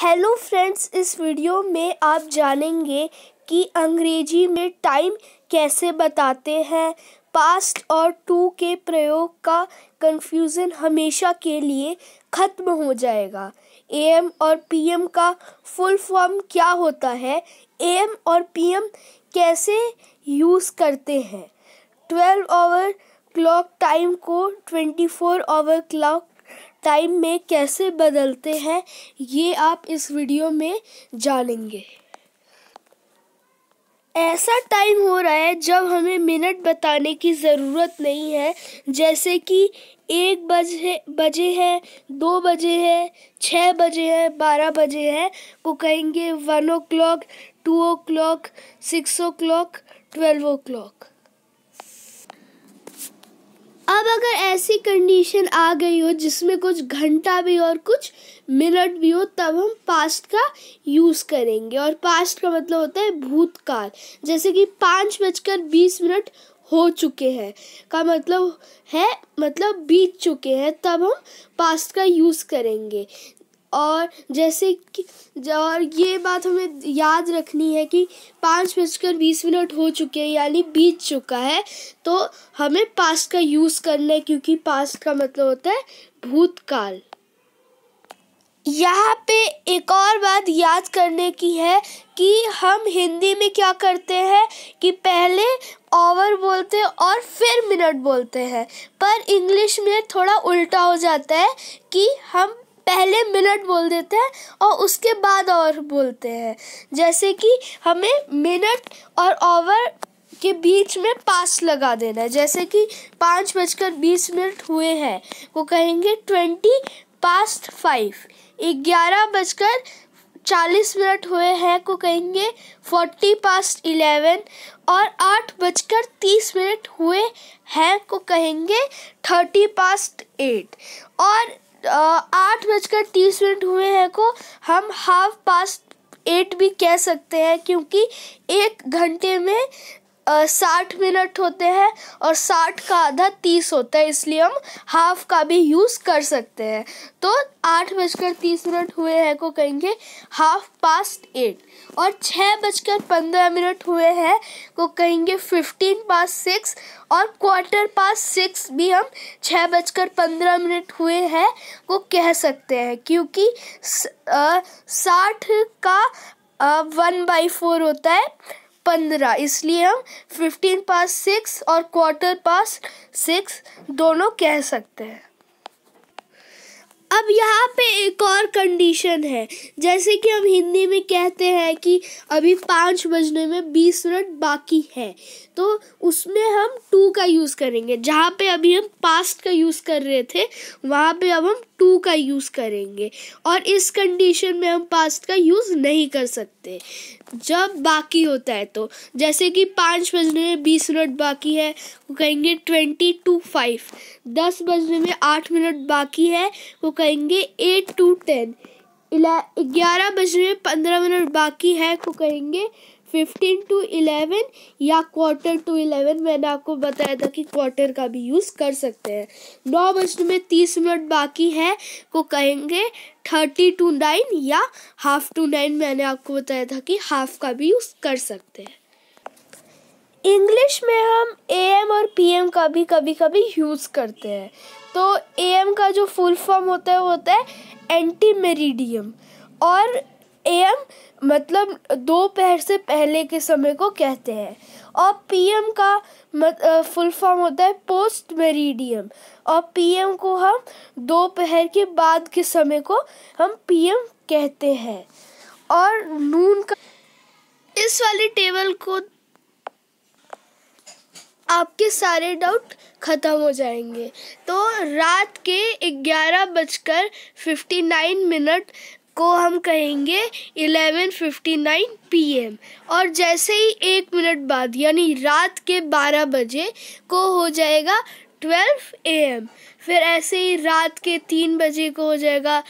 hello friends इस video में आप जानेंगे कि अंग्रेजी में टाइम कैसे बताते हैं पास्ट और टू के प्रयोग का कंफ्यूजन हमेशा के लिए ख़त्म हो जाएगा एम और पीएम का फुल फॉर्म क्या होता है एम और पीएम कैसे यूज़ करते हैं ट्वेल्व आवर क्लॉक टाइम को twenty four hour clock time में कैसे बदलते हैं ये आप इस वीडियो में जानेंगे ऐसा टाइम हो रहा है जब हमें मिनट बताने की ज़रूरत नहीं है जैसे कि एक है बजे है दो बजे है छः बजे है बारह बजे है वो कहेंगे one o'clock two o'clock six o'clock twelve o'clock अब अगर ऐसी कंडीशन आ गई हो जिसमें कुछ घंटा भी और कुछ मिनट भी हो तब हम पास्ट का यूज़ करेंगे और पास्ट का मतलब होता है भूतकाल जैसे कि पाँच बजकर बीस मिनट हो चुके हैं का मतलब है मतलब बीत चुके हैं तब हम पास्ट का यूज़ करेंगे और जैसे कि और ये बात हमें याद रखनी है कि पाँच बजकर बीस मिनट हो चुके हैं यानी बीत चुका है तो हमें पास्ट का यूज़ करना है क्योंकि पास्ट का मतलब होता है भूतकाल यहाँ पे एक और बात याद करने की है कि हम हिंदी में क्या करते हैं कि पहले ओवर बोलते हैं और फिर मिनट बोलते हैं पर इंग्लिश में थोड़ा उल्टा हो जाता है कि हम पहले मिनट बोल देते हैं और उसके बाद और बोलते हैं जैसे कि हमें मिनट और ओवर के बीच में पास लगा देना है जैसे कि पाँच बजकर बीस मिनट हुए हैं वो कहेंगे ट्वेंटी पास्ट फाइव ग्यारह बजकर चालीस मिनट हुए हैं को कहेंगे फोर्टी पास्ट इलेवन और आठ बजकर तीस मिनट हुए हैं को कहेंगे थर्टी पास्ट एट और आठ बजकर तीस मिनट हुए हैं को हम हाफ पास्ट एट भी कह सकते हैं क्योंकि एक घंटे में साठ मिनट होते हैं और साठ का आधा तीस होता है इसलिए हम हाफ का भी यूज़ कर सकते हैं तो आठ बजकर तीस मिनट हुए हैं को कहेंगे हाफ पास्ट एट और छः बजकर पंद्रह मिनट हुए हैं को कहेंगे फिफ्टीन पास सिक्स और क्वार्टर पास सिक्स भी हम छः बजकर पंद्रह मिनट हुए हैं को कह सकते हैं क्योंकि साठ का वन बाई फोर होता है पंद्रह इसलिए हम फिफ्टीन पास सिक्स और क्वार्टर पास सिक्स दोनों कह सकते हैं अब यहाँ पे एक और कंडीशन है जैसे कि हम हिंदी में कहते हैं कि अभी पाँच बजने में बीस मिनट बाकी है तो उसमें हम टू का यूज़ करेंगे जहाँ पे अभी हम पास्ट का यूज़ कर रहे थे वहाँ पे अब हम टू का यूज़ करेंगे और इस कंडीशन में हम पास्ट का यूज़ नहीं कर सकते जब बाकी होता है तो जैसे कि पाँच बजने में बीस मिनट बाकी है वो कहेंगे ट्वेंटी टू फाइव दस बजने में आठ मिनट बाकी है वो कहेंगे एट टू टेन ग्यारह बजने में पंद्रह मिनट बाकी है वो कहेंगे फिफ्टीन टू इलेवन या क्वार्टर टू इलेवन मैंने आपको बताया था कि क्वार्टर का भी यूज़ कर सकते हैं नौ बजने में तीस मिनट बाकी है को कहेंगे थर्टी टू नाइन या हाफ टू नाइन मैंने आपको बताया था कि हाफ का भी यूज़ कर सकते हैं इंग्लिश में हम ए एम और पी एम का भी कभी कभी यूज़ करते हैं तो ए एम का जो फुल फॉर्म होता है वो होता है एंटी मेरीडियम और एम मतलब दोपहर से पहले के समय को कहते हैं और पीएम का मत, फुल फॉर्म होता है पोस्ट मेरिडियम और पीएम को हम दोपहर के बाद के समय को हम पीएम कहते हैं और नून का इस वाली टेबल को आपके सारे डाउट ख़त्म हो जाएंगे तो रात के ग्यारह बजकर फिफ्टी नाइन मिनट को हम कहेंगे 11:59 पीएम और जैसे ही एक मिनट बाद यानी रात के 12 बजे को हो जाएगा 12 एम फिर ऐसे ही रात के तीन बजे को हो जाएगा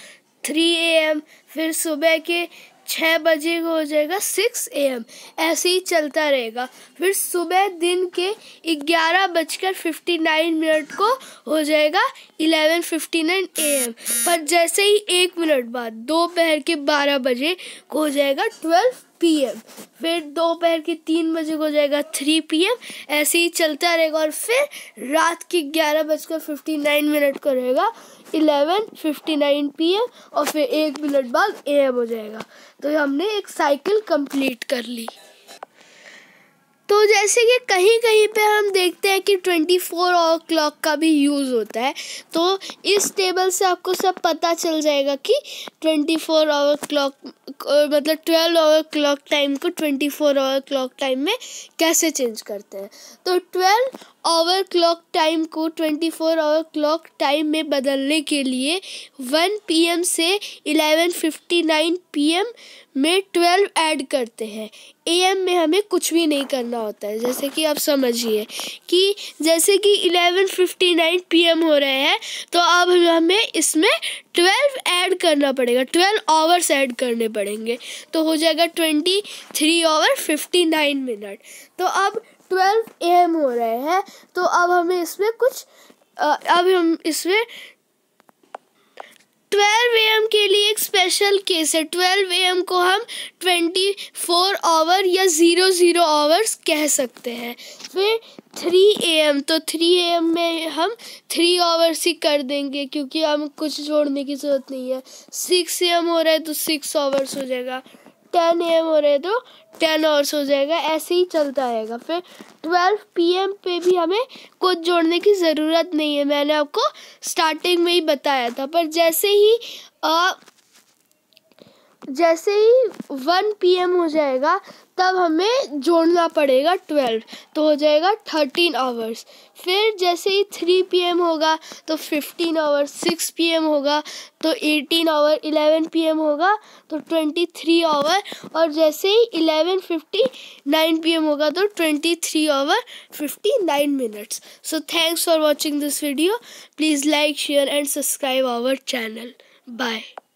3 एम फिर सुबह के छः बजे हो जाएगा सिक्स ए एम ऐसे ही चलता रहेगा फिर सुबह दिन के ग्यारह बजकर फिफ्टी नाइन मिनट को हो जाएगा eleven fifty nine A M पर जैसे ही एक मिनट बाद दोपहर के बारह बजे को हो जाएगा ट्वेल्व पी एम फिर दोपहर के तीन बजे को जाएगा थ्री पी एम ऐसे ही चलता रहेगा और फिर रात के ग्यारह बजकर फिफ्टी नाइन मिनट को रहेगा eleven fifty nine P M और फिर एक मिनट बाद ए एम हो जाएगा तो हमने एक साइकिल कंप्लीट कर ली तो जैसे कि कहीं कहीं पे हम देखते हैं कि ट्वेंटी फोर आवर क्लॉक का भी यूज़ होता है तो इस टेबल से आपको सब पता चल जाएगा कि twenty four hour clock Uh, मतलब ट्वेल्व आवर क्लॉक टाइम को twenty four hour clock time में कैसे चेंज करते हैं तो ट्वेल्व ओवर क्लॉक टाइम को 24 फोर आवर क्लॉक टाइम में बदलने के लिए 1 पीएम से 11:59 पीएम में 12 ऐड करते हैं एम में हमें कुछ भी नहीं करना होता है जैसे कि आप समझिए कि जैसे कि 11:59 पीएम हो रहे हैं तो अब हमें इसमें 12 ऐड करना पड़ेगा 12 आवर्स ऐड करने पड़ेंगे तो हो जाएगा 23 थ्री आवर फिफ्टी मिनट तो अब 12 एम हो रहा है है तो अब हमें इसमें कुछ अब हम इसमें ट्वेल्व एम के लिए एक स्पेशल केस है ट्वेल्व एम को हम ट्वेंटी फोर आवर या ज़ीरो ज़ीरो आवर्स कह सकते हैं फिर थ्री एम तो थ्री एम में हम थ्री आवर्स ही कर देंगे क्योंकि हम कुछ जोड़ने की ज़रूरत नहीं है सिक्स एम हो रहा है तो सिक्स आवर्स हो जाएगा टेन ए एम हो रहे तो टेन आवर्स हो जाएगा ऐसे ही चलता रहेगा फिर ट्वेल्व पी एम पे भी हमें कुछ जोड़ने की ज़रूरत नहीं है मैंने आपको स्टार्टिंग में ही बताया था पर जैसे ही आ, जैसे ही वन पी एम हो जाएगा तब हमें जोड़ना पड़ेगा ट्वेल्व तो हो जाएगा थर्टीन आवर्स फिर जैसे ही थ्री पी एम होगा तो fifteen hour six P M होगा तो eighteen hour eleven P M होगा तो ट्वेंटी थ्री आवर और जैसे ही eleven fifty nine P M होगा तो twenty three hour fifty nine minutes so thanks for watching this video please like share and subscribe our channel bye